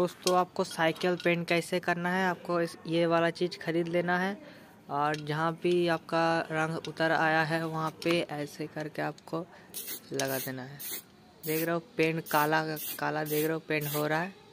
दोस्तों आपको cycle paint कैसे करना है आपको इस ये वाला चीज़ ख़रीद लेना है और जहाँ भी आपका रंग उतर आया है वहाँ पे ऐसे करके आपको लगा देना है देख रहे हो पेंट काला काला देख रहे हो पेंट हो रहा है